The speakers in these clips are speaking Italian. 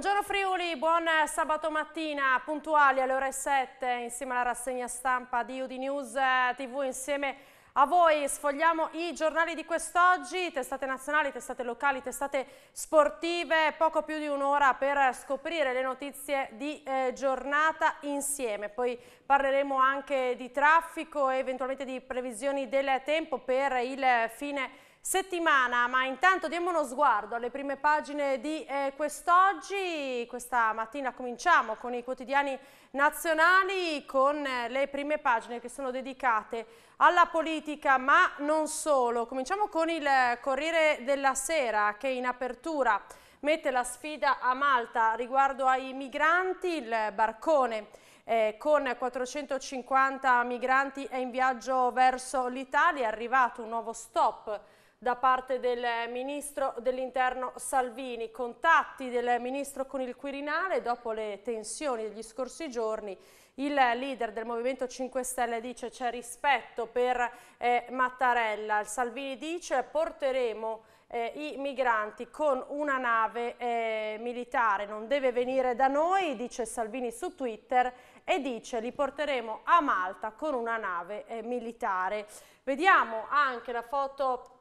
Buongiorno Friuli, buon sabato mattina, puntuali alle ore 7 insieme alla rassegna stampa di UD News eh, TV insieme a voi sfogliamo i giornali di quest'oggi, testate nazionali, testate locali, testate sportive, poco più di un'ora per scoprire le notizie di eh, giornata insieme. Poi parleremo anche di traffico e eventualmente di previsioni del tempo per il fine settimana settimana, ma intanto diamo uno sguardo alle prime pagine di eh, quest'oggi. Questa mattina cominciamo con i quotidiani nazionali, con eh, le prime pagine che sono dedicate alla politica, ma non solo. Cominciamo con il eh, Corriere della Sera che in apertura mette la sfida a Malta riguardo ai migranti, il barcone. Eh, con 450 migranti è in viaggio verso l'Italia, è arrivato un nuovo stop da parte del ministro dell'interno Salvini, contatti del ministro con il Quirinale dopo le tensioni degli scorsi giorni il leader del Movimento 5 Stelle dice c'è rispetto per eh, Mattarella, il Salvini dice porteremo eh, i migranti con una nave eh, militare, non deve venire da noi, dice Salvini su Twitter e dice li porteremo a Malta con una nave eh, militare. Vediamo anche la foto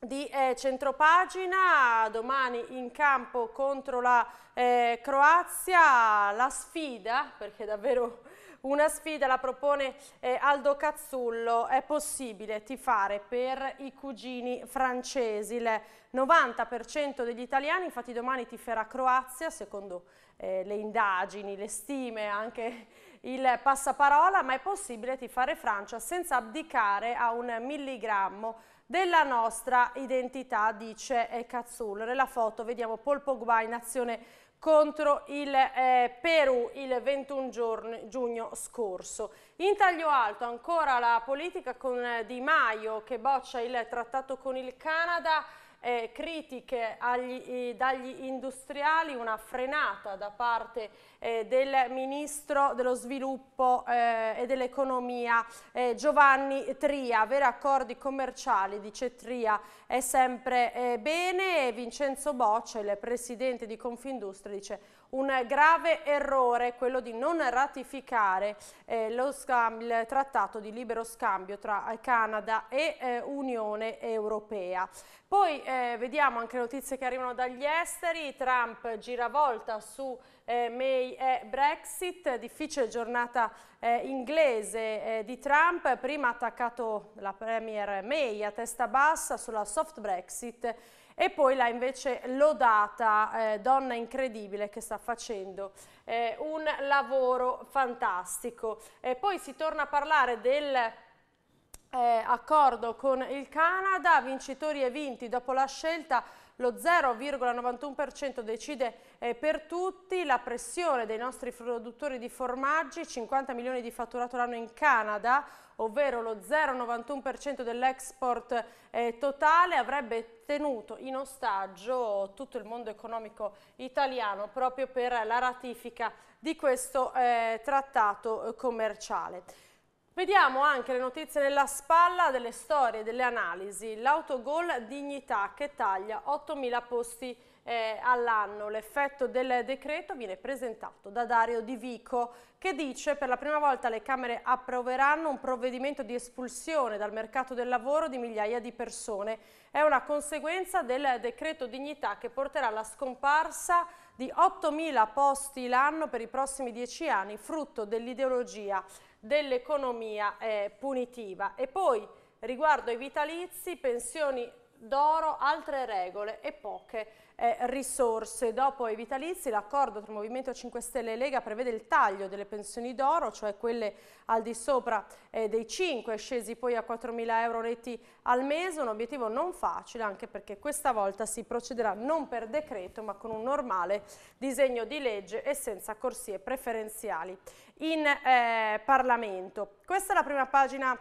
di eh, centropagina, domani in campo contro la eh, Croazia, la sfida, perché è davvero una sfida la propone eh, Aldo Cazzullo, è possibile tifare per i cugini francesi, il 90% degli italiani infatti domani tiferà Croazia secondo eh, le indagini, le stime anche il passaparola, ma è possibile tifare Francia senza abdicare a un milligrammo della nostra identità, dice Cazzullo. Eh, Nella foto vediamo Paul Pogba in azione contro il eh, Perù il 21 giorni, giugno scorso. In taglio alto ancora la politica con eh, Di Maio che boccia il trattato con il Canada eh, critiche agli, dagli industriali, una frenata da parte eh, del Ministro dello Sviluppo eh, e dell'Economia eh, Giovanni Tria, avere accordi commerciali, dice Tria, è sempre eh, bene e Vincenzo Boccia, il Presidente di Confindustria, dice un grave errore quello di non ratificare eh, il trattato di libero scambio tra Canada e eh, Unione Europea. Poi eh, vediamo anche notizie che arrivano dagli esteri, Trump giravolta su eh, May e Brexit, difficile giornata eh, inglese eh, di Trump, prima ha attaccato la Premier May a testa bassa sulla soft Brexit e poi l'ha invece lodata eh, Donna Incredibile che sta facendo eh, un lavoro fantastico. E poi si torna a parlare del eh, accordo con il Canada, vincitori e vinti dopo la scelta lo 0,91% decide eh, per tutti, la pressione dei nostri produttori di formaggi, 50 milioni di fatturato l'anno in Canada, ovvero lo 0,91% dell'export eh, totale, avrebbe tenuto in ostaggio tutto il mondo economico italiano proprio per la ratifica di questo eh, trattato eh, commerciale. Vediamo anche le notizie nella spalla delle storie, delle analisi. L'autogol dignità che taglia 8.000 posti eh, all'anno. L'effetto del decreto viene presentato da Dario Di Vico che dice per la prima volta le Camere approveranno un provvedimento di espulsione dal mercato del lavoro di migliaia di persone. È una conseguenza del decreto dignità che porterà alla scomparsa di 8.000 posti l'anno per i prossimi dieci anni, frutto dell'ideologia dell'economia eh, punitiva. E poi riguardo ai vitalizi, pensioni d'oro, altre regole e poche eh, risorse. Dopo i vitalizi l'accordo tra Movimento 5 Stelle e Lega prevede il taglio delle pensioni d'oro, cioè quelle al di sopra eh, dei 5, scesi poi a 4.000 euro netti al mese, un obiettivo non facile anche perché questa volta si procederà non per decreto ma con un normale disegno di legge e senza corsie preferenziali in eh, Parlamento. Questa è la prima pagina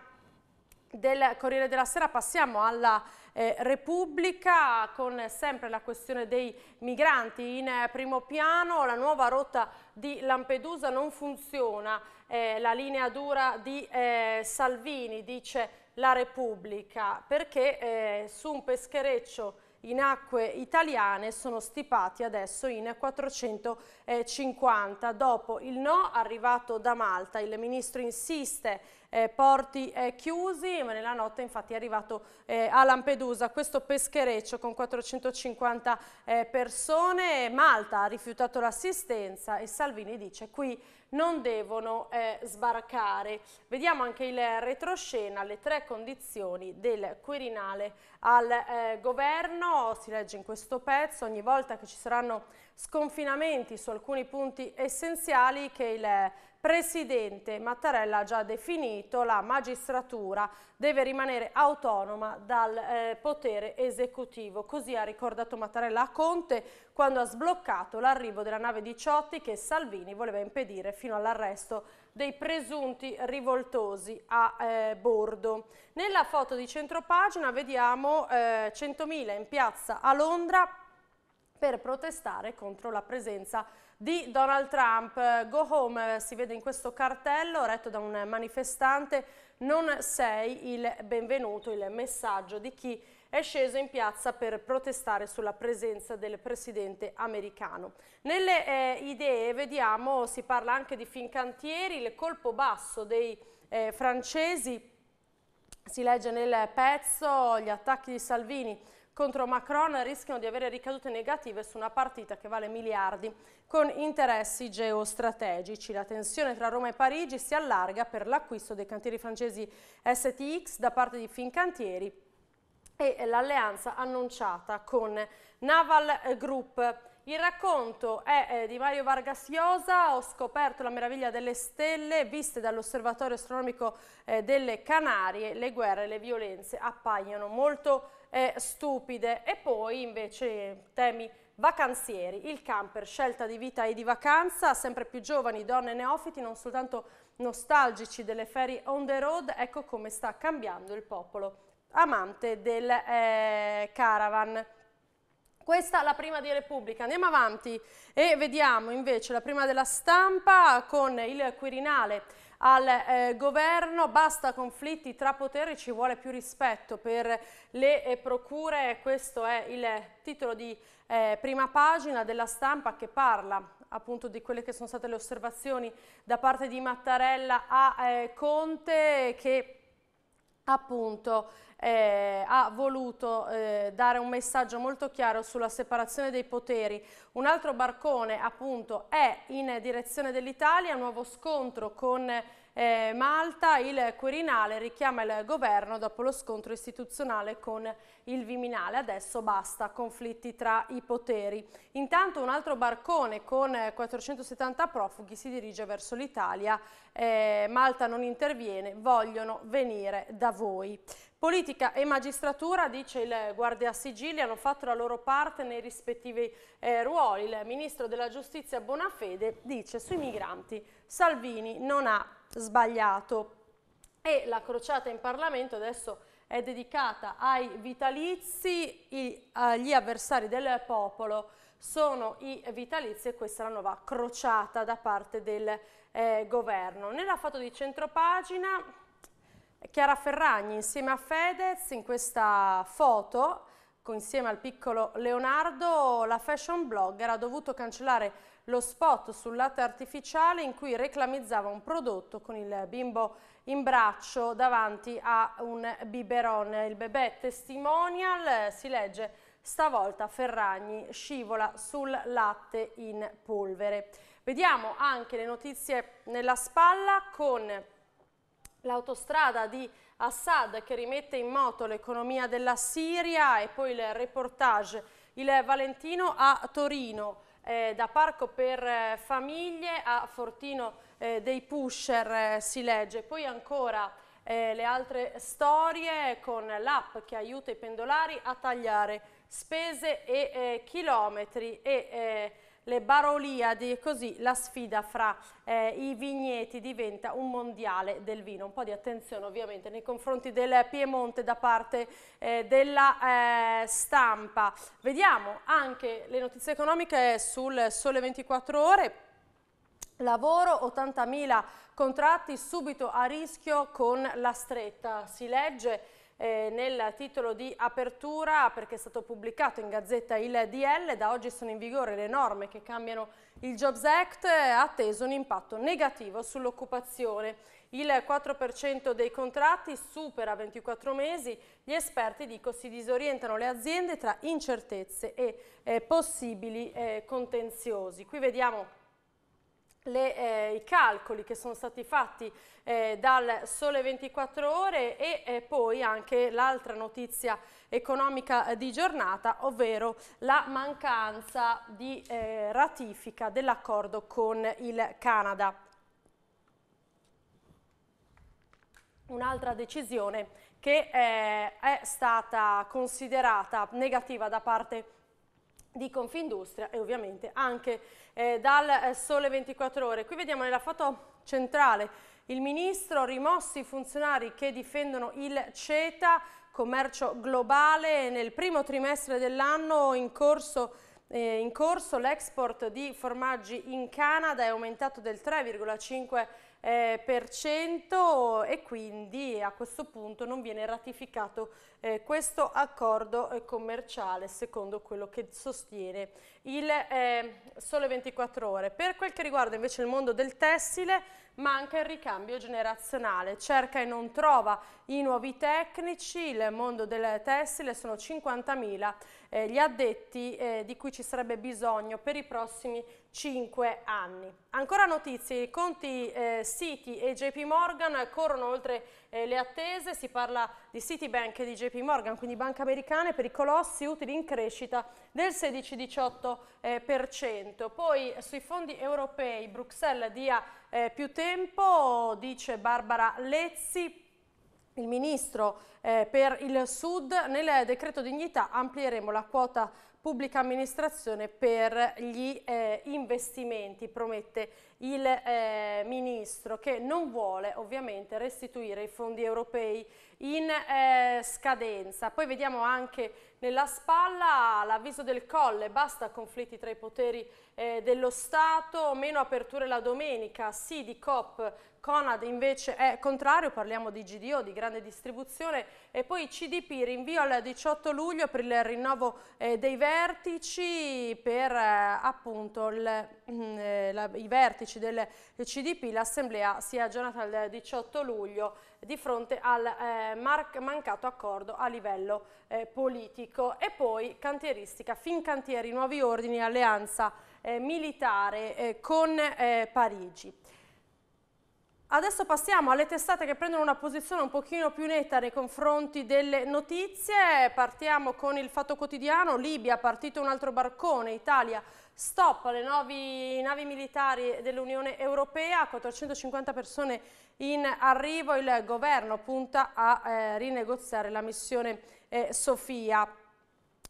del Corriere della Sera, passiamo alla eh, Repubblica con sempre la questione dei migranti in primo piano, la nuova rotta di Lampedusa non funziona, eh, la linea dura di eh, Salvini, dice la Repubblica, perché eh, su un peschereccio in acque italiane sono stipati adesso in 450. Dopo il no arrivato da Malta, il ministro insiste eh, porti eh, chiusi, ma nella notte infatti è arrivato eh, a Lampedusa questo peschereccio con 450 eh, persone, Malta ha rifiutato l'assistenza e Salvini dice qui non devono eh, sbarcare. Vediamo anche il retroscena, le tre condizioni del Quirinale al eh, governo, si legge in questo pezzo, ogni volta che ci saranno sconfinamenti su alcuni punti essenziali che il Presidente Mattarella ha già definito la magistratura deve rimanere autonoma dal eh, potere esecutivo. Così ha ricordato Mattarella a Conte quando ha sbloccato l'arrivo della nave 18 che Salvini voleva impedire fino all'arresto dei presunti rivoltosi a eh, bordo. Nella foto di centropagina vediamo eh, 100.000 in piazza a Londra per protestare contro la presenza di di Donald Trump. Go home si vede in questo cartello retto da un manifestante, non sei il benvenuto, il messaggio di chi è sceso in piazza per protestare sulla presenza del presidente americano. Nelle eh, idee vediamo, si parla anche di Fincantieri, il colpo basso dei eh, francesi, si legge nel pezzo gli attacchi di Salvini contro Macron rischiano di avere ricadute negative su una partita che vale miliardi con interessi geostrategici. La tensione tra Roma e Parigi si allarga per l'acquisto dei cantieri francesi STX da parte di Fincantieri e l'alleanza annunciata con Naval Group. Il racconto è eh, di Mario Vargas Llosa, ho scoperto la meraviglia delle stelle viste dall'osservatorio astronomico eh, delle Canarie, le guerre e le violenze appaiono molto eh, stupide e poi invece temi vacanzieri, il camper, scelta di vita e di vacanza, sempre più giovani, donne neofiti, non soltanto nostalgici delle ferie on the road, ecco come sta cambiando il popolo amante del eh, caravan. Questa è la prima di Repubblica. Andiamo avanti e vediamo invece la prima della stampa con il Quirinale al eh, governo, basta conflitti tra poteri, ci vuole più rispetto per le eh, procure, questo è il titolo di eh, prima pagina della stampa che parla appunto di quelle che sono state le osservazioni da parte di Mattarella a eh, Conte che appunto eh, ha voluto eh, dare un messaggio molto chiaro sulla separazione dei poteri. Un altro barcone appunto è in direzione dell'Italia, nuovo scontro con eh, Malta, il Quirinale richiama il governo dopo lo scontro istituzionale con il Viminale. Adesso basta conflitti tra i poteri. Intanto un altro barcone con 470 profughi si dirige verso l'Italia, eh, Malta non interviene, vogliono venire da voi. Politica e magistratura, dice il Guardia Sigilli, hanno fatto la loro parte nei rispettivi eh, ruoli. Il ministro della giustizia Bonafede dice sui migranti Salvini non ha sbagliato. E la crociata in Parlamento adesso è dedicata ai vitalizi, i, agli avversari del popolo sono i vitalizi e questa è la nuova crociata da parte del eh, governo. Nella foto di centropagina Chiara Ferragni insieme a Fedez in questa foto insieme al piccolo Leonardo la fashion blogger ha dovuto cancellare lo spot sul latte artificiale in cui reclamizzava un prodotto con il bimbo in braccio davanti a un biberon. Il bebè testimonial si legge stavolta Ferragni scivola sul latte in polvere. Vediamo anche le notizie nella spalla con l'autostrada di Assad che rimette in moto l'economia della Siria e poi il reportage Il Valentino a Torino, eh, da parco per eh, famiglie a Fortino eh, dei Pusher eh, si legge. Poi ancora eh, le altre storie con l'app che aiuta i pendolari a tagliare spese e eh, chilometri e le Baroliadi, così la sfida fra eh, i vigneti diventa un mondiale del vino. Un po' di attenzione ovviamente nei confronti del Piemonte da parte eh, della eh, stampa. Vediamo anche le notizie economiche sul Sole 24 Ore, Lavoro, 80.000 contratti subito a rischio con la stretta. Si legge eh, nel titolo di apertura perché è stato pubblicato in Gazzetta il DL, da oggi sono in vigore le norme che cambiano il Jobs Act, ha atteso un impatto negativo sull'occupazione. Il 4% dei contratti supera 24 mesi, gli esperti dico si disorientano le aziende tra incertezze e eh, possibili eh, contenziosi. Qui vediamo le, eh, i calcoli che sono stati fatti eh, dal Sole 24 Ore e eh, poi anche l'altra notizia economica eh, di giornata, ovvero la mancanza di eh, ratifica dell'accordo con il Canada. Un'altra decisione che eh, è stata considerata negativa da parte di Confindustria e ovviamente anche eh, dal eh, Sole 24 Ore. Qui vediamo nella foto centrale il ministro, rimossi i funzionari che difendono il CETA, commercio globale, nel primo trimestre dell'anno in corso eh, in corso l'export di formaggi in Canada è aumentato del 3,5% eh, per cento e quindi a questo punto non viene ratificato eh, questo accordo eh, commerciale secondo quello che sostiene il eh, Sole 24 Ore. Per quel che riguarda invece il mondo del tessile manca il ricambio generazionale, cerca e non trova i nuovi tecnici, il mondo del tessile sono 50.000 eh, gli addetti eh, di cui ci sarebbe bisogno per i prossimi 5 anni. Ancora notizie, i conti eh, Citi e JP Morgan corrono oltre eh, le attese, si parla di Citibank e di JP Morgan, quindi banche americane per i colossi utili in crescita del 16-18%. Eh, Poi eh, sui fondi europei Bruxelles dia più tempo, dice Barbara Lezzi, il Ministro eh, per il Sud. Nel decreto dignità amplieremo la quota pubblica amministrazione per gli eh, investimenti, promette il eh, Ministro, che non vuole ovviamente restituire i fondi europei in eh, scadenza. Poi vediamo anche nella spalla l'avviso del Colle, basta conflitti tra i poteri eh, dello Stato, meno aperture la domenica, sì di COP Conad invece è contrario, parliamo di GDO, di grande distribuzione e poi CDP rinvio al 18 luglio per il rinnovo eh, dei vertici per eh, appunto il, mm, eh, la, i vertici del CDP, l'assemblea si è aggiornata il 18 luglio di fronte al eh, mancato accordo a livello eh, politico e poi cantieristica, fin cantieri, nuovi ordini, alleanza eh, militare con Parigi. Adesso passiamo alle testate che prendono una posizione un pochino più netta nei confronti delle notizie, partiamo con il Fatto Quotidiano, Libia, partito un altro barcone, Italia, stop alle nuove navi militari dell'Unione Europea, 450 persone in arrivo, il governo punta a eh, rinegoziare la missione eh, Sofia.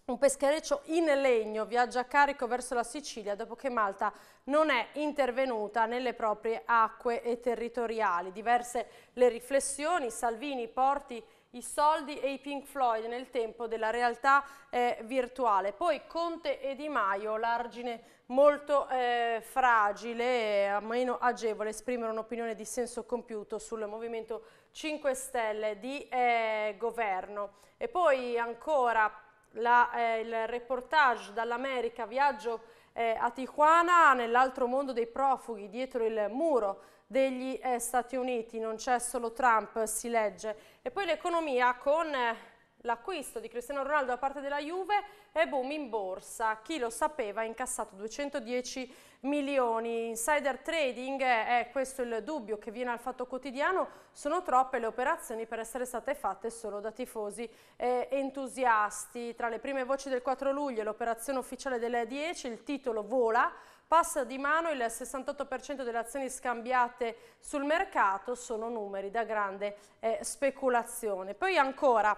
Un peschereccio in legno viaggia a carico verso la Sicilia dopo che Malta non è intervenuta nelle proprie acque territoriali. Diverse le riflessioni, Salvini porti i soldi e i Pink Floyd nel tempo della realtà eh, virtuale. Poi Conte e Di Maio, l'argine molto eh, fragile, eh, meno agevole esprimere un'opinione di senso compiuto sul movimento 5 Stelle di eh, governo. E poi ancora la, eh, il reportage dall'America Viaggio eh, a Tijuana nell'altro mondo dei profughi dietro il muro degli eh, Stati Uniti, non c'è solo Trump, si legge. E poi l'economia con eh, l'acquisto di Cristiano Ronaldo da parte della Juve e boom in borsa. Chi lo sapeva ha incassato 210 milioni. Insider trading è questo il dubbio che viene al fatto quotidiano. Sono troppe le operazioni per essere state fatte solo da tifosi eh, entusiasti. Tra le prime voci del 4 luglio l'operazione ufficiale delle 10, il titolo vola passa di mano il 68% delle azioni scambiate sul mercato sono numeri da grande eh, speculazione. Poi ancora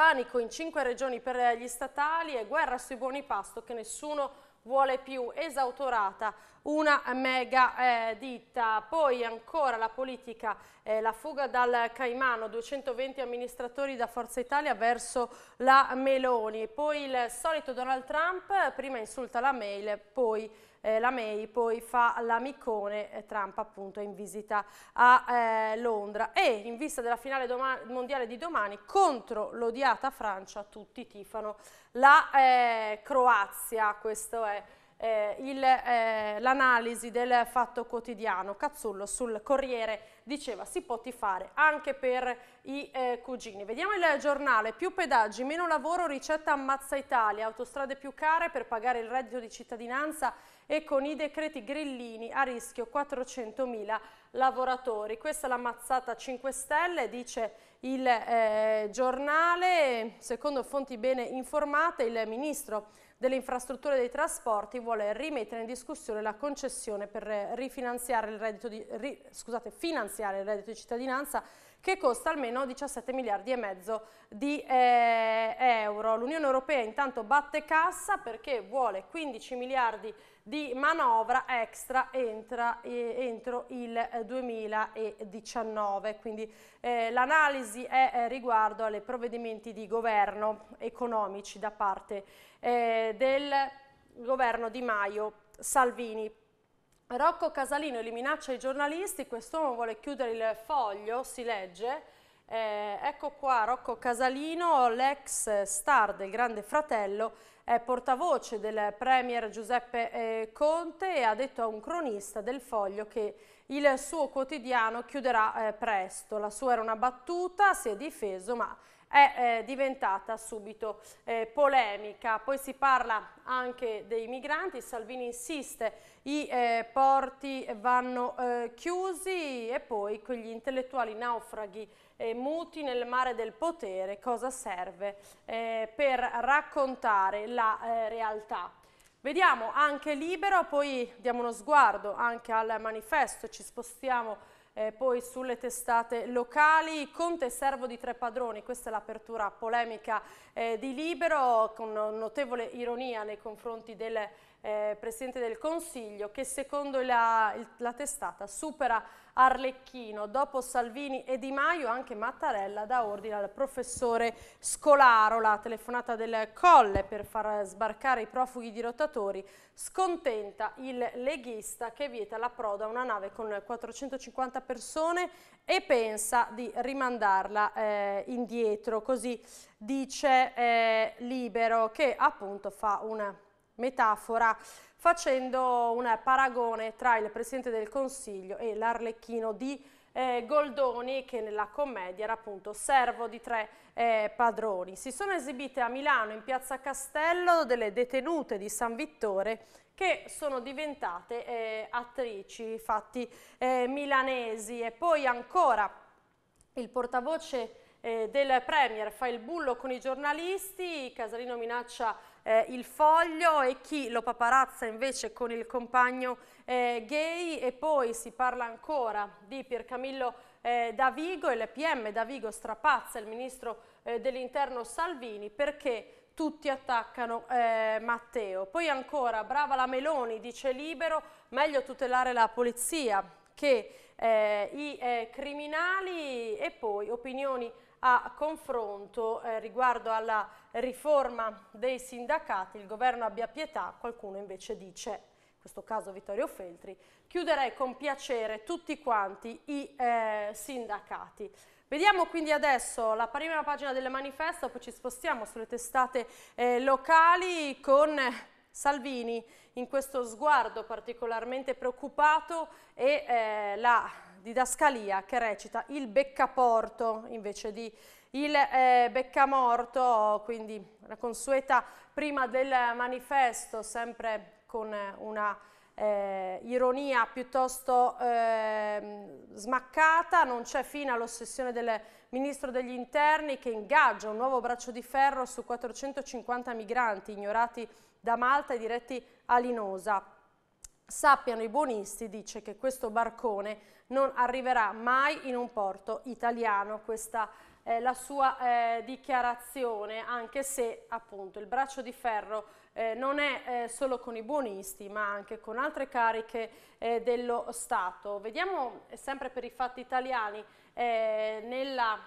panico in cinque regioni per gli statali e guerra sui buoni pasto che nessuno vuole più esautorata una mega eh, ditta. Poi ancora la politica, eh, la fuga dal Caimano, 220 amministratori da Forza Italia verso la Meloni. Poi il solito Donald Trump, prima insulta la mail, poi... Eh, la May poi fa l'amicone eh, Trump appunto in visita a eh, Londra e in vista della finale mondiale di domani contro l'odiata Francia tutti tifano la eh, Croazia, questo è eh, eh, l'analisi eh, del fatto quotidiano. Cazzullo sul Corriere diceva si può tifare anche per i eh, cugini. Vediamo il giornale, più pedaggi, meno lavoro, ricetta ammazza Italia, autostrade più care per pagare il reddito di cittadinanza e con i decreti grillini a rischio 400.000 lavoratori. Questa è l'ammazzata 5 Stelle, dice il eh, giornale, secondo fonti bene informate il ministro delle infrastrutture e dei trasporti vuole rimettere in discussione la concessione per eh, rifinanziare il reddito di, ri, scusate, finanziare il reddito di cittadinanza che costa almeno 17 miliardi e mezzo di eh, euro. L'Unione Europea intanto batte cassa perché vuole 15 miliardi di di manovra extra entra, eh, entro il 2019. Eh, Quindi eh, l'analisi è eh, riguardo alle provvedimenti di governo economici da parte eh, del governo Di Maio Salvini. Rocco Casalino li i giornalisti, quest'uomo vuole chiudere il foglio, si legge. Eh, ecco qua Rocco Casalino, l'ex star del Grande Fratello, è portavoce del Premier Giuseppe eh, Conte e ha detto a un cronista del Foglio che il suo quotidiano chiuderà eh, presto. La sua era una battuta, si è difeso, ma è eh, diventata subito polemica. Poi si parla anche dei migranti, Salvini insiste, i porti vanno chiusi e poi quegli intellettuali naufraghi eh, Muti nel mare del potere, cosa serve eh, per raccontare la eh, realtà. Vediamo anche Libero, poi diamo uno sguardo anche al manifesto, ci spostiamo eh, poi sulle testate locali, Conte servo di tre padroni, questa è l'apertura polemica eh, di Libero con notevole ironia nei confronti del eh, Presidente del Consiglio che secondo la, il, la testata supera Arlecchino. Dopo Salvini e Di Maio anche Mattarella dà ordine al professore Scolaro, la telefonata del Colle per far sbarcare i profughi di rotatori scontenta il leghista che vieta l'approdo a una nave con 450 persone e pensa di rimandarla eh, indietro, così dice eh, Libero che appunto fa una metafora facendo un paragone tra il Presidente del Consiglio e l'Arlecchino di eh, Goldoni che nella commedia era appunto servo di tre eh, padroni. Si sono esibite a Milano in Piazza Castello delle detenute di San Vittore che sono diventate eh, attrici, fatti eh, milanesi e poi ancora il portavoce eh, del Premier fa il bullo con i giornalisti, Casalino minaccia eh, il foglio e chi lo paparazza invece con il compagno eh, gay e poi si parla ancora di Piercamillo eh, Davigo, e l'EPM Davigo strapazza il ministro eh, dell'interno Salvini perché tutti attaccano eh, Matteo. Poi ancora, brava la Meloni, dice libero, meglio tutelare la polizia che eh, i eh, criminali e poi opinioni a confronto eh, riguardo alla riforma dei sindacati, il governo abbia pietà, qualcuno invece dice, in questo caso Vittorio Feltri, chiuderei con piacere tutti quanti i eh, sindacati. Vediamo quindi adesso la prima pagina del manifesto, poi ci spostiamo sulle testate eh, locali con Salvini in questo sguardo particolarmente preoccupato e eh, la didascalia che recita il beccaporto invece di il eh, beccamorto, quindi la consueta prima del manifesto, sempre con eh, una eh, ironia piuttosto eh, smaccata, non c'è fine all'ossessione del Ministro degli Interni che ingaggia un nuovo braccio di ferro su 450 migranti ignorati da Malta e diretti a Linosa. Sappiano i buonisti, dice che questo barcone non arriverà mai in un porto italiano, questa eh, la sua eh, dichiarazione, anche se appunto il braccio di ferro eh, non è eh, solo con i buonisti, ma anche con altre cariche eh, dello Stato. Vediamo eh, sempre per i fatti italiani nella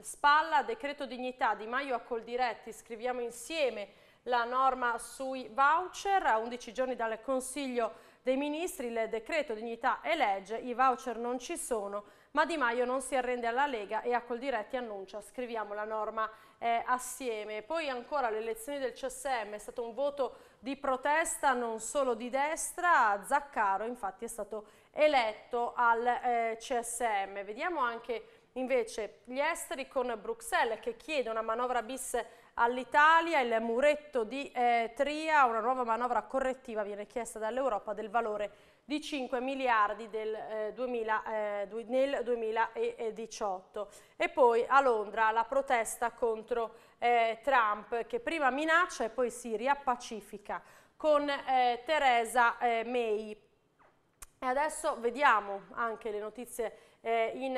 spalla decreto dignità di Maio a Coldiretti, scriviamo insieme la norma sui voucher a 11 giorni dal Consiglio dei Ministri, il decreto dignità e legge, i voucher non ci sono, ma Di Maio non si arrende alla Lega e a Coldiretti annuncia scriviamo la norma eh, assieme. Poi ancora le elezioni del CSM, è stato un voto di protesta non solo di destra, Zaccaro infatti è stato eletto al eh, CSM. Vediamo anche invece gli esteri con Bruxelles che chiede una manovra bis all'Italia, il muretto di eh, Tria, una nuova manovra correttiva viene chiesta dall'Europa del valore di 5 miliardi del, eh, 2000, eh, nel 2018. E poi a Londra la protesta contro eh, Trump che prima minaccia e poi si riappacifica con eh, Theresa eh, May. E adesso vediamo anche le notizie eh, in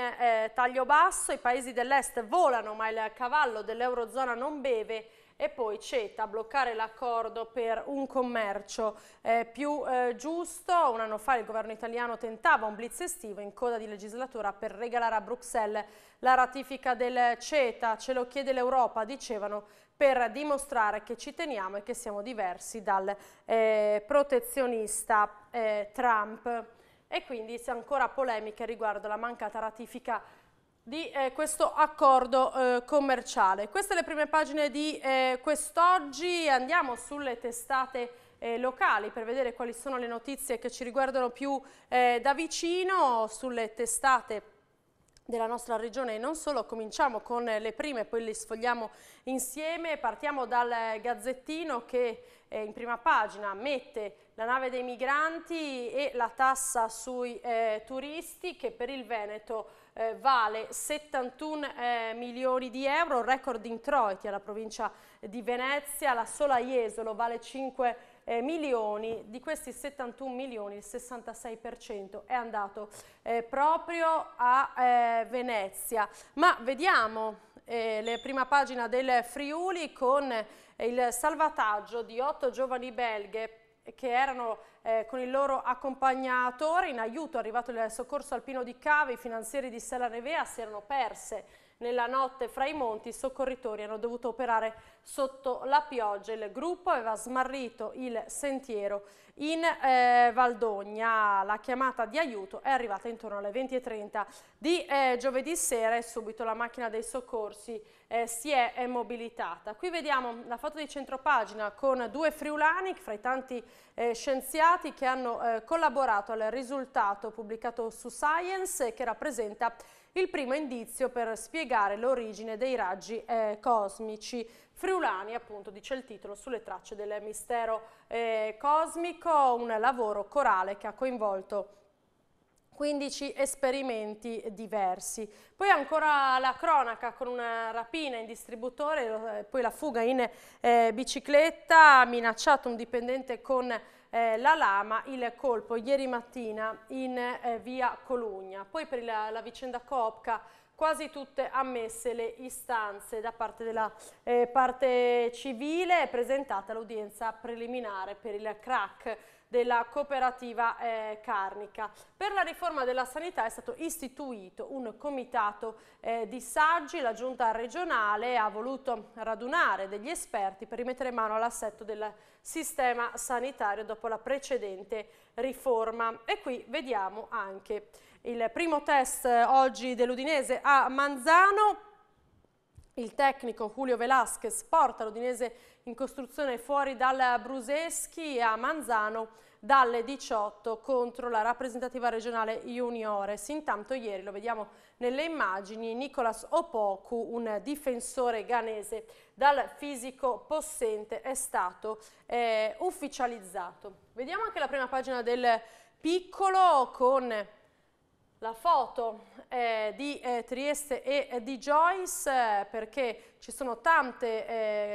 taglio basso, i paesi dell'est volano ma il cavallo dell'Eurozona non beve e poi CETA, bloccare l'accordo per un commercio eh, più eh, giusto. Un anno fa il governo italiano tentava un blitz estivo in coda di legislatura per regalare a Bruxelles la ratifica del CETA. Ce lo chiede l'Europa, dicevano, per dimostrare che ci teniamo e che siamo diversi dal eh, protezionista eh, Trump. E quindi c'è ancora polemiche riguardo alla mancata ratifica di eh, questo accordo eh, commerciale. Queste le prime pagine di eh, quest'oggi, andiamo sulle testate eh, locali per vedere quali sono le notizie che ci riguardano più eh, da vicino, sulle testate della nostra regione e non solo, cominciamo con le prime, poi le sfogliamo insieme, partiamo dal Gazzettino che eh, in prima pagina mette la nave dei migranti e la tassa sui turisti che per il Veneto eh, vale 71 eh, milioni di euro, record di introiti alla provincia di Venezia, la sola Jesolo vale 5 eh, milioni, di questi 71 milioni il 66% è andato eh, proprio a eh, Venezia. Ma vediamo eh, la prima pagina del Friuli con il salvataggio di otto giovani belghe che erano eh, con il loro accompagnatore. In aiuto arrivato il soccorso alpino di Cave, i finanzieri di Sella Revea si erano perse nella notte fra i monti i soccorritori hanno dovuto operare sotto la pioggia. Il gruppo aveva smarrito il sentiero in eh, Valdogna. La chiamata di aiuto è arrivata intorno alle 20.30 di eh, giovedì sera e subito la macchina dei soccorsi eh, si è, è, mobilitata. Qui vediamo la foto di centropagina con due friulani fra i tanti eh, scienziati che hanno eh, collaborato al risultato pubblicato su Science che rappresenta il primo indizio per spiegare l'origine dei raggi eh, cosmici. Friulani, appunto, dice il titolo, sulle tracce del mistero eh, cosmico, un lavoro corale che ha coinvolto 15 esperimenti diversi. Poi ancora la cronaca con una rapina in distributore, eh, poi la fuga in eh, bicicletta, minacciato un dipendente con eh, la lama il colpo ieri mattina in eh, via Colugna. Poi per la, la vicenda Coopca quasi tutte ammesse le istanze da parte della eh, parte civile presentata l'udienza preliminare per il crack della cooperativa eh, carnica. Per la riforma della sanità è stato istituito un comitato eh, di saggi, la giunta regionale ha voluto radunare degli esperti per rimettere mano all'assetto del sistema sanitario dopo la precedente riforma e qui vediamo anche il primo test eh, oggi dell'Udinese a Manzano il tecnico Julio Velasquez porta l'Udinese in costruzione fuori dal Bruseschi a Manzano dalle 18 contro la rappresentativa regionale Juniores. Intanto ieri, lo vediamo nelle immagini, Nicolas Opoku, un difensore ghanese dal fisico possente, è stato eh, ufficializzato. Vediamo anche la prima pagina del piccolo con la foto eh, di eh, Trieste e eh, di Joyce eh, perché ci sono tante,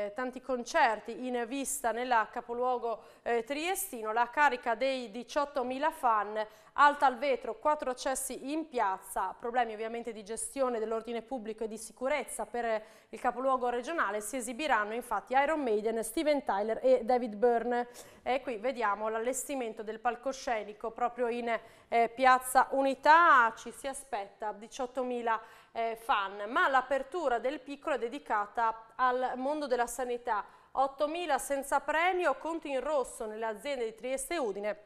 eh, tanti concerti in vista nel capoluogo eh, triestino, la carica dei 18.000 fan, alta al vetro, quattro accessi in piazza, problemi ovviamente di gestione dell'ordine pubblico e di sicurezza per il capoluogo regionale, si esibiranno infatti Iron Maiden, Steven Tyler e David Byrne. E qui vediamo l'allestimento del palcoscenico proprio in eh, piazza Unità, ci si aspetta 18.000 fan eh, fan, ma l'apertura del piccolo è dedicata al mondo della sanità. 8.000 senza premio, conti in rosso nelle aziende di Trieste e Udine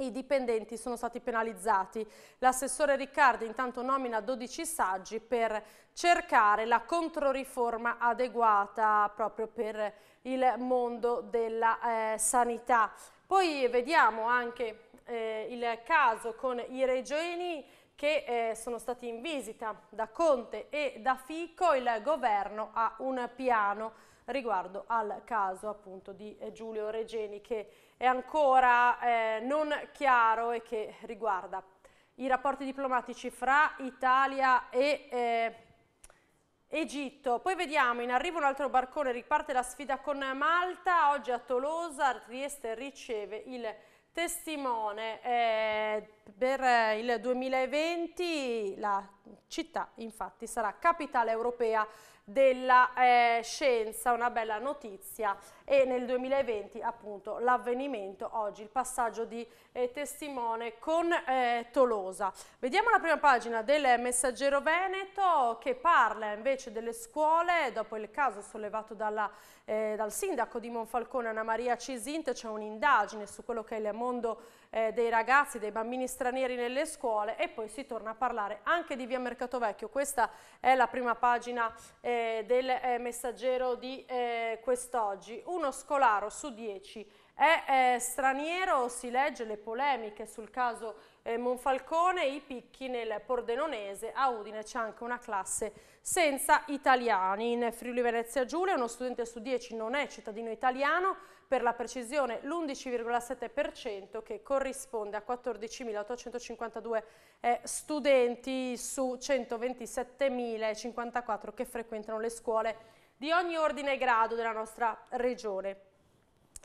i dipendenti sono stati penalizzati. L'assessore Riccardi intanto nomina 12 saggi per cercare la controriforma adeguata proprio per il mondo della eh, sanità. Poi vediamo anche eh, il caso con i Regeni che eh, sono stati in visita da Conte e da Fico, il governo ha un piano riguardo al caso appunto di eh, Giulio Regeni che è ancora eh, non chiaro e che riguarda i rapporti diplomatici fra Italia e eh, Egitto. Poi vediamo, in arrivo un altro barcone, riparte la sfida con Malta, oggi a Tolosa, Trieste riceve il Testimone, eh, per il 2020 la città infatti sarà capitale europea della eh, scienza, una bella notizia e nel 2020 appunto l'avvenimento oggi, il passaggio di eh, testimone con eh, Tolosa. Vediamo la prima pagina del messaggero Veneto che parla invece delle scuole, dopo il caso sollevato dalla, eh, dal sindaco di Monfalcone Anna Maria Cisint c'è un'indagine su quello che è il mondo eh, dei ragazzi, dei bambini stranieri nelle scuole e poi si torna a parlare anche di via Mercato Vecchio. Questa è la prima pagina eh, del eh, messaggero di eh, quest'oggi. Uno scolaro su dieci è eh, straniero, si legge le polemiche sul caso Monfalcone, i picchi nel Pordenonese, a Udine c'è anche una classe senza italiani. In Friuli Venezia Giulia uno studente su dieci non è cittadino italiano, per la precisione l'11,7% che corrisponde a 14.852 eh, studenti su 127.054 che frequentano le scuole di ogni ordine e grado della nostra regione.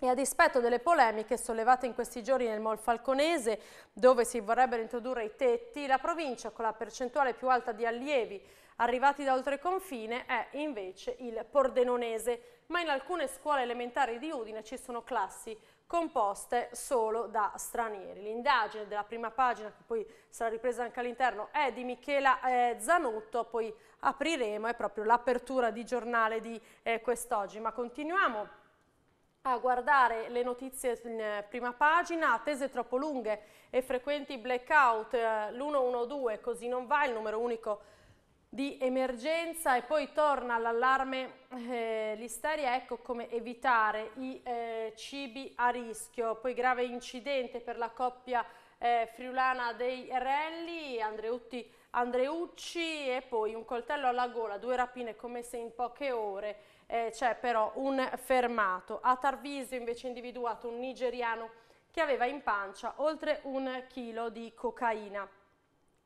E a dispetto delle polemiche sollevate in questi giorni nel Mol Falconese, dove si vorrebbero introdurre i tetti, la provincia con la percentuale più alta di allievi arrivati da oltre confine è invece il Pordenonese, ma in alcune scuole elementari di Udine ci sono classi composte solo da stranieri. L'indagine della prima pagina, che poi sarà ripresa anche all'interno, è di Michela eh, Zanotto, poi apriremo, è proprio l'apertura di giornale di eh, quest'oggi, ma continuiamo a guardare le notizie in eh, prima pagina, attese troppo lunghe e frequenti blackout, eh, l'112 così non va, il numero unico di emergenza e poi torna l'allarme eh, listeria, ecco come evitare i eh, cibi a rischio, poi grave incidente per la coppia eh, friulana dei rally Andreutti, Andreucci e poi un coltello alla gola, due rapine commesse in poche ore, eh, c'è però un fermato. A Tarvisio invece individuato un nigeriano che aveva in pancia oltre un chilo di cocaina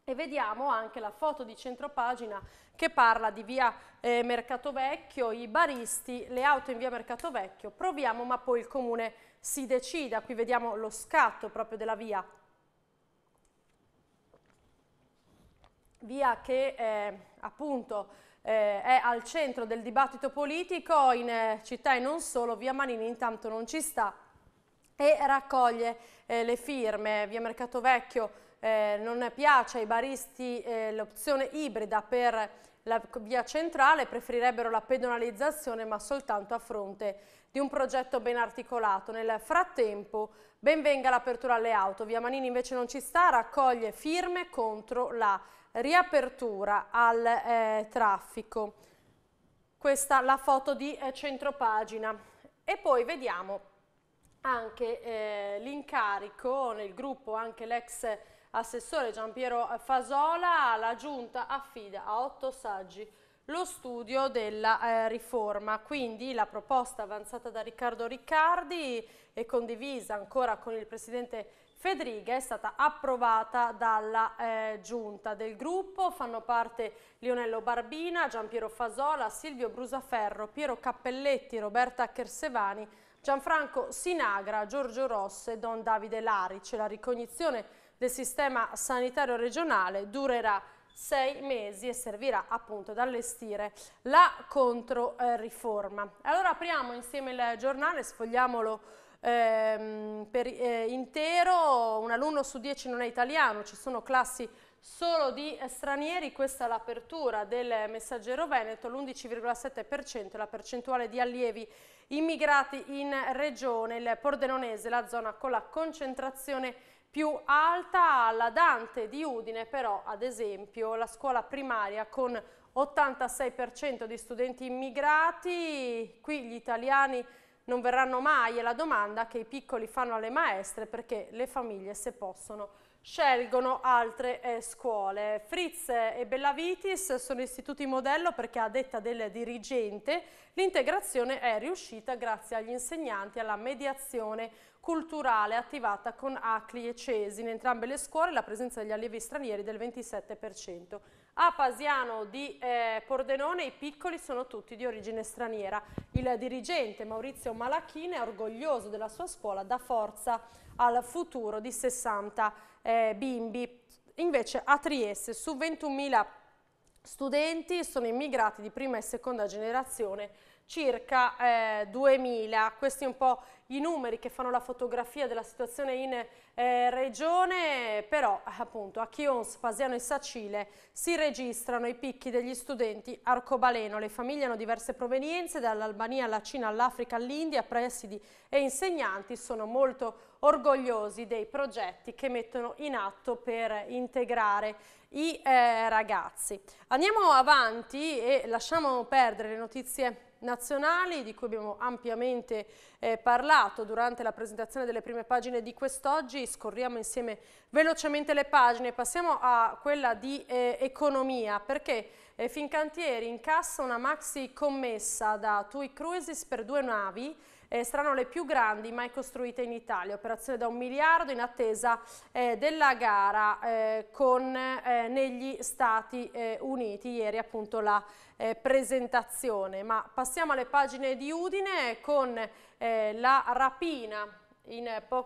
e vediamo anche la foto di centropagina che parla di via eh, Mercatovecchio, i baristi, le auto in via Mercatovecchio, proviamo ma poi il comune si decida, qui vediamo lo scatto proprio della via. Via che eh, appunto eh, è al centro del dibattito politico in eh, città e non solo, via Manini intanto non ci sta e raccoglie eh, le firme, via Mercatovecchio eh, non piace ai baristi eh, l'opzione ibrida per la via centrale, preferirebbero la pedonalizzazione ma soltanto a fronte di un progetto ben articolato. Nel frattempo ben venga l'apertura alle auto, via Manini invece non ci sta, raccoglie firme contro la riapertura al eh, traffico. Questa la foto di eh, centropagina. E poi vediamo anche eh, l'incarico nel gruppo, anche l'ex Assessore Giampiero Fasola, la Giunta affida a otto saggi lo studio della eh, riforma. Quindi la proposta avanzata da Riccardo Riccardi e condivisa ancora con il Presidente Fedriga è stata approvata dalla eh, giunta del gruppo. Fanno parte Lionello Barbina, Giampiero Fasola, Silvio Brusaferro, Piero Cappelletti, Roberta Chersevani, Gianfranco Sinagra, Giorgio Rosse e Don Davide Larice. La ricognizione del sistema sanitario regionale durerà sei mesi e servirà appunto ad allestire la controriforma. Eh, allora apriamo insieme il giornale, sfogliamolo ehm, per eh, intero, un alunno su dieci non è italiano, ci sono classi solo di eh, stranieri, questa è l'apertura del messaggero Veneto, l'11,7% la percentuale di allievi immigrati in regione, il Pordenonese, la zona con la concentrazione più alta, alla Dante di Udine però ad esempio la scuola primaria con 86% di studenti immigrati, qui gli italiani non verranno mai è la domanda che i piccoli fanno alle maestre perché le famiglie se possono scelgono altre eh, scuole. Fritz e Bellavitis sono istituti modello perché a detta del dirigente l'integrazione è riuscita grazie agli insegnanti, alla mediazione culturale attivata con ACLI e CESI. In entrambe le scuole la presenza degli allievi stranieri è del 27%. A Pasiano di eh, Pordenone i piccoli sono tutti di origine straniera. Il dirigente Maurizio Malachini è orgoglioso della sua scuola, dà forza al futuro di 60 eh, bimbi. Invece a Trieste su 21.000 studenti sono immigrati di prima e seconda generazione circa eh, 2000. Questi un po' i numeri che fanno la fotografia della situazione in eh, regione, però appunto a Chions, Pasiano e Sacile si registrano i picchi degli studenti arcobaleno. Le famiglie hanno diverse provenienze, dall'Albania alla Cina, all'Africa, all'India, presidi e insegnanti sono molto orgogliosi dei progetti che mettono in atto per integrare i eh, ragazzi. Andiamo avanti e lasciamo perdere le notizie nazionali di cui abbiamo ampiamente eh, parlato durante la presentazione delle prime pagine di quest'oggi, scorriamo insieme velocemente le pagine, passiamo a quella di eh, economia perché eh, Fincantieri incassa una maxi commessa da TUI Cruises per due navi eh, saranno le più grandi mai costruite in Italia, operazione da un miliardo in attesa eh, della gara eh, con, eh, negli Stati eh, Uniti. Ieri appunto la eh, presentazione, ma passiamo alle pagine di Udine con eh, la rapina,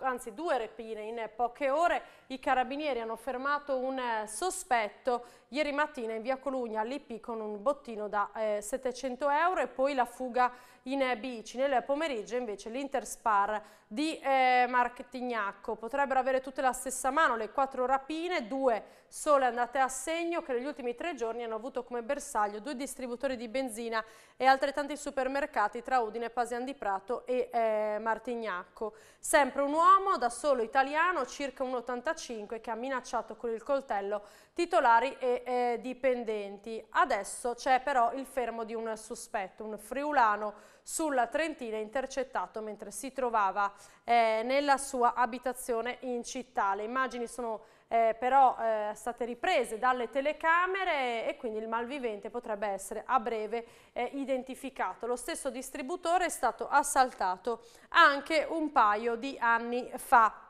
anzi due rapine in poche ore i carabinieri hanno fermato un eh, sospetto ieri mattina in via Colugna all'IP con un bottino da eh, 700 euro e poi la fuga in eh, bici. Nel pomeriggio invece l'Interspar di eh, Martignacco potrebbero avere tutte la stessa mano, le quattro rapine, due sole andate a segno che negli ultimi tre giorni hanno avuto come bersaglio due distributori di benzina e altrettanti supermercati tra Udine, Pasian di Prato e eh, Martignacco. Sempre un uomo da solo italiano, circa un 1,85 1985 che ha minacciato con il coltello titolari e eh, dipendenti. Adesso c'è però il fermo di un sospetto, un friulano sulla Trentina intercettato mentre si trovava eh, nella sua abitazione in città. Le immagini sono eh, però eh, state riprese dalle telecamere e quindi il malvivente potrebbe essere a breve eh, identificato. Lo stesso distributore è stato assaltato anche un paio di anni fa.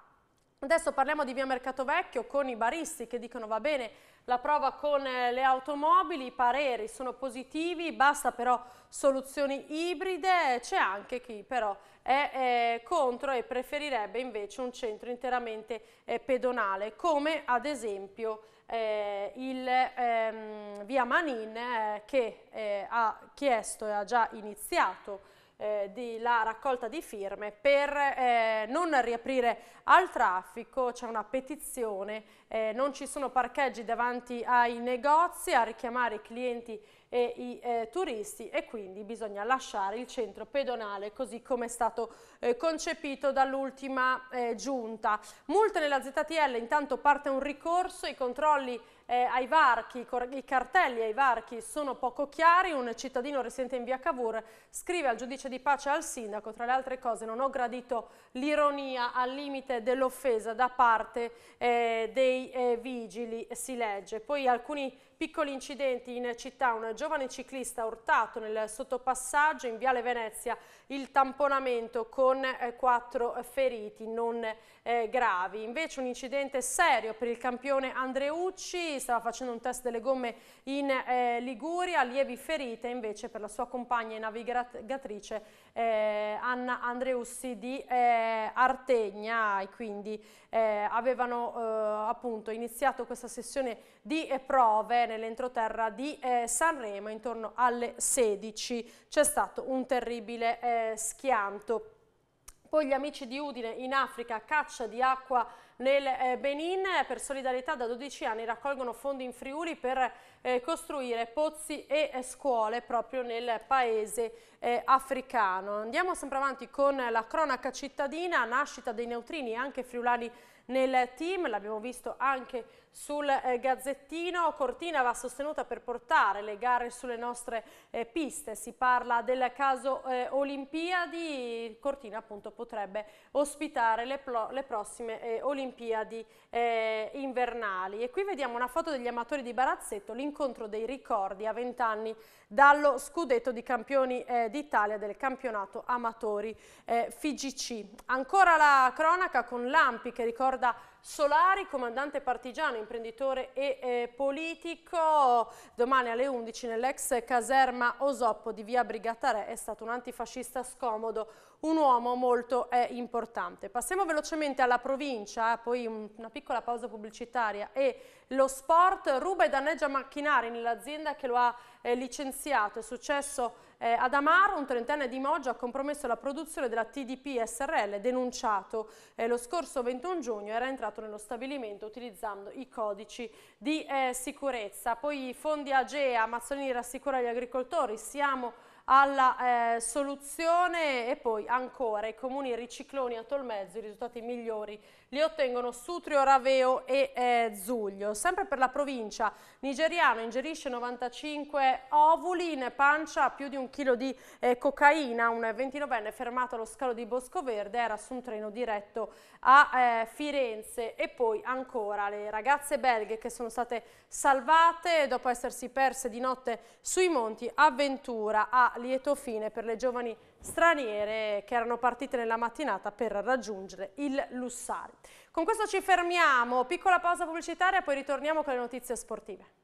Adesso parliamo di via Mercato Vecchio con i baristi che dicono va bene la prova con eh, le automobili, i pareri sono positivi, basta però soluzioni ibride, c'è anche chi però è, è eh, contro e preferirebbe invece un centro interamente eh, pedonale come ad esempio eh, il ehm, via Manin eh, che eh, ha chiesto e ha già iniziato eh, della raccolta di firme per eh, non riaprire al traffico, c'è una petizione, eh, non ci sono parcheggi davanti ai negozi a richiamare i clienti e i eh, turisti e quindi bisogna lasciare il centro pedonale così come è stato eh, concepito dall'ultima eh, giunta. Multe nella ZTL, intanto parte un ricorso, i controlli eh, ai varchi, i cartelli ai varchi sono poco chiari, un cittadino residente in via Cavour scrive al giudice di pace e al sindaco, tra le altre cose non ho gradito l'ironia al limite dell'offesa da parte eh, dei eh, vigili, si legge. Poi alcuni Piccoli incidenti in città, un giovane ciclista urtato nel sottopassaggio in Viale Venezia, il tamponamento con eh, quattro feriti non eh, gravi. Invece un incidente serio per il campione Andreucci, stava facendo un test delle gomme in eh, Liguria, lievi ferite invece per la sua compagna e navigatrice eh, Anna Andreussi di eh, Artegna e quindi eh, avevano eh, appunto iniziato questa sessione di eh, prove nell'entroterra di Sanremo intorno alle 16. C'è stato un terribile schianto poi gli amici di Udine in Africa, caccia di acqua nel eh, Benin per solidarietà da 12 anni raccolgono fondi in Friuli per eh, costruire pozzi e eh, scuole proprio nel paese africano. Andiamo sempre avanti con la cronaca cittadina, nascita dei neutrini anche friulani nel team, l'abbiamo visto anche sul eh, Gazzettino. Cortina va sostenuta per portare le gare sulle nostre eh, piste. Si parla del caso eh, Olimpiadi. Cortina appunto potrebbe ospitare le, le prossime eh, Olimpiadi eh, invernali. E qui vediamo una foto degli amatori di Barazzetto, l'incontro dei ricordi a vent'anni dallo scudetto di campioni eh, d'Italia del campionato amatori FIGC. Ancora la cronaca con l'Ampi che ricorda Solari, comandante partigiano, imprenditore e eh, politico. Domani alle 11 nell'ex caserma Osoppo di via Brigatare è stato un antifascista scomodo un uomo molto eh, importante. Passiamo velocemente alla provincia, poi una piccola pausa pubblicitaria e lo sport ruba e danneggia macchinari nell'azienda che lo ha eh, licenziato. È successo eh, ad Amaro, un trentenne di Moggio ha compromesso la produzione della TDP SRL denunciato eh, lo scorso 21 giugno, era entrato nello stabilimento utilizzando i codici di eh, sicurezza. Poi i fondi AGEA, Mazzolini rassicura gli agricoltori, siamo alla eh, soluzione e poi ancora i comuni ricicloni a Tolmezzo, i risultati migliori li ottengono Sutrio, Raveo e eh, Zuglio. Sempre per la provincia, nigeriana ingerisce 95 ovuli, in pancia più di un chilo di eh, cocaina, un 29enne fermato allo scalo di Bosco Verde era su un treno diretto a eh, Firenze e poi ancora le ragazze belghe che sono state salvate dopo essersi perse di notte sui monti, avventura a lieto fine per le giovani straniere che erano partite nella mattinata per raggiungere il Lussari. Con questo ci fermiamo, piccola pausa pubblicitaria, poi ritorniamo con le notizie sportive.